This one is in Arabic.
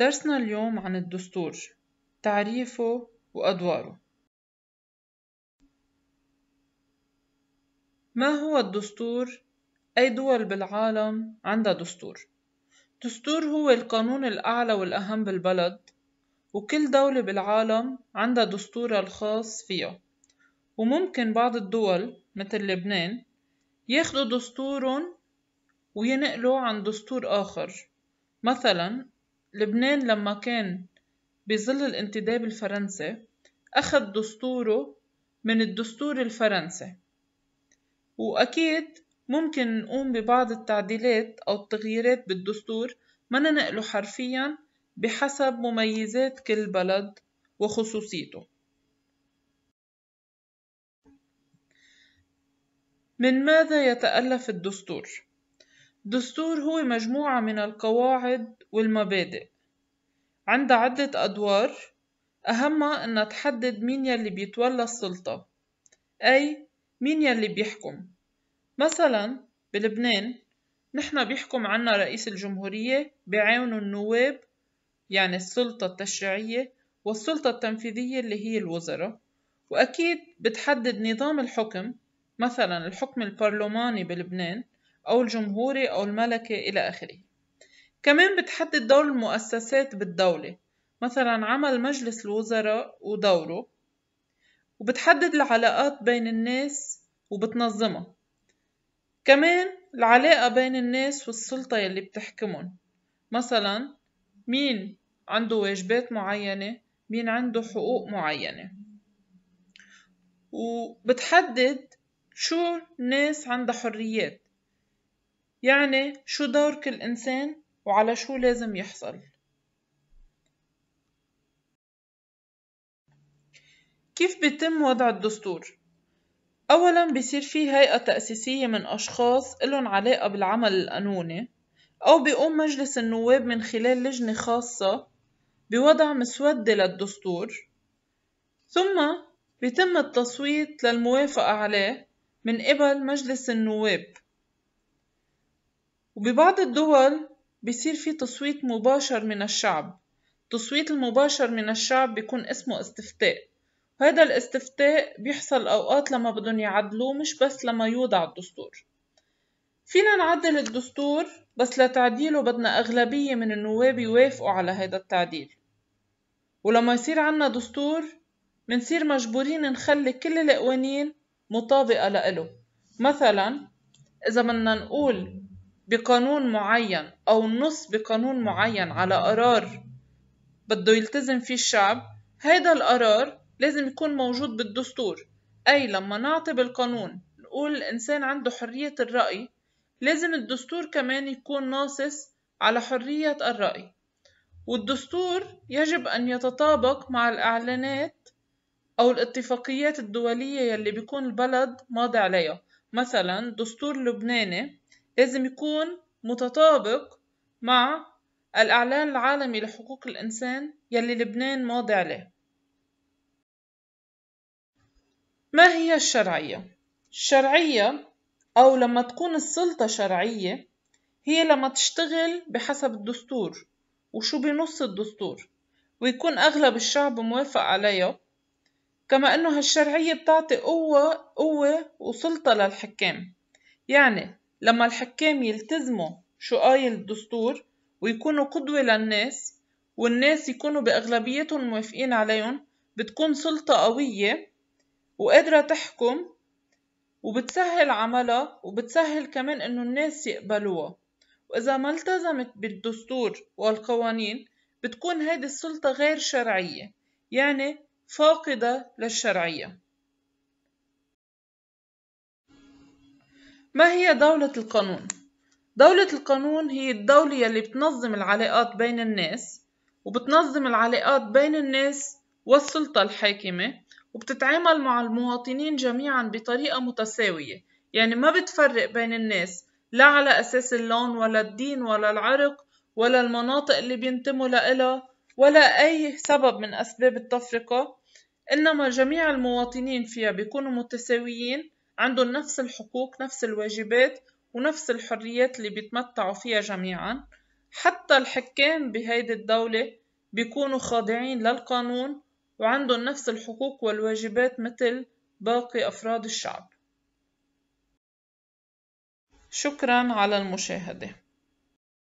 درسنا اليوم عن الدستور تعريفه وأدواره ما هو الدستور؟ أي دول بالعالم عندها دستور دستور هو القانون الأعلى والأهم بالبلد وكل دولة بالعالم عندها دستورها الخاص فيها وممكن بعض الدول مثل لبنان ياخدوا دستورهم وينقلوا عن دستور آخر مثلا لبنان لما كان بظل الانتداب الفرنسي أخد دستوره من الدستور الفرنسي وأكيد ممكن نقوم ببعض التعديلات أو التغييرات بالدستور ما ننقله حرفيا بحسب مميزات كل بلد وخصوصيته من ماذا يتألف الدستور؟ دستور هو مجموعة من القواعد والمبادئ عندها عدة أدوار أهمها إنها تحدد مين يلي بيتولى السلطة أي مين يلي بيحكم مثلا بلبنان نحنا بيحكم عنا رئيس الجمهورية بعاونوا النواب يعني السلطة التشريعية والسلطة التنفيذية اللي هي الوزراء وأكيد بتحدد نظام الحكم مثلا الحكم البرلماني بلبنان أو الجمهوري أو الملكي إلى آخره كمان بتحدد دور المؤسسات بالدولة مثلا عمل مجلس الوزراء ودوره وبتحدد العلاقات بين الناس وبتنظمها كمان العلاقة بين الناس والسلطة يلي بتحكمهم مثلا مين عنده واجبات معينة مين عنده حقوق معينة وبتحدد شو الناس عندها حريات يعني شو دور كل إنسان وعلى شو لازم يحصل كيف بيتم وضع الدستور؟ أولا بيصير في هيئة تأسيسية من أشخاص إلهم علاقة بالعمل القانوني أو بيقوم مجلس النواب من خلال لجنة خاصة بوضع مسودة للدستور ثم بيتم التصويت للموافقة عليه من قبل مجلس النواب وببعض الدول بيصير في تصويت مباشر من الشعب التصويت المباشر من الشعب بيكون اسمه استفتاء وهذا الاستفتاء بيحصل أوقات لما بدهم يعدلوه مش بس لما يوضع الدستور فينا نعدل الدستور بس لتعديله بدنا أغلبية من النواب يوافقوا على هذا التعديل ولما يصير عنا دستور منصير مجبورين نخلي كل القوانين مطابقة لإله مثلا إذا بدنا نقول بقانون معين أو نص بقانون معين على قرار بده يلتزم فيه الشعب هيدا القرار لازم يكون موجود بالدستور أي لما نعطي بالقانون نقول الإنسان عنده حرية الرأي لازم الدستور كمان يكون ناصص على حرية الرأي والدستور يجب أن يتطابق مع الإعلانات أو الاتفاقيات الدولية يلي بيكون البلد ماضي عليها مثلا دستور لبناني لازم يكون متطابق مع الإعلان العالمي لحقوق الإنسان يلي لبنان ماضي عليه ما هي الشرعية؟ الشرعية أو لما تكون السلطة شرعية هي لما تشتغل بحسب الدستور وشو بنص الدستور ويكون أغلب الشعب موافق عليها كما أنه هالشرعية بتعطي قوة قوة وسلطة للحكام يعني لما الحكام يلتزموا شو قايل الدستور ويكونوا قدوة للناس والناس يكونوا بأغلبيتهم موافقين عليهم بتكون سلطة قوية وقادرة تحكم وبتسهل عملها وبتسهل كمان إنه الناس يقبلوها وإذا ما التزمت بالدستور والقوانين بتكون هذه السلطة غير شرعية يعني فاقدة للشرعية ما هي دولة القانون؟ دولة القانون هي الدولة اللي بتنظم العلاقات بين الناس وبتنظم العلاقات بين الناس والسلطة الحاكمة وبتتعامل مع المواطنين جميعا بطريقة متساوية يعني ما بتفرق بين الناس لا على أساس اللون ولا الدين ولا العرق ولا المناطق اللي بينتموا لإلها ولا أي سبب من أسباب التفرقة إنما جميع المواطنين فيها بيكونوا متساويين عندهم نفس الحقوق نفس الواجبات ونفس الحريات اللي بيتمتعوا فيها جميعا حتى الحكام بهيدي الدولة بيكونوا خاضعين للقانون وعندهم نفس الحقوق والواجبات مثل باقي أفراد الشعب شكرا على المشاهدة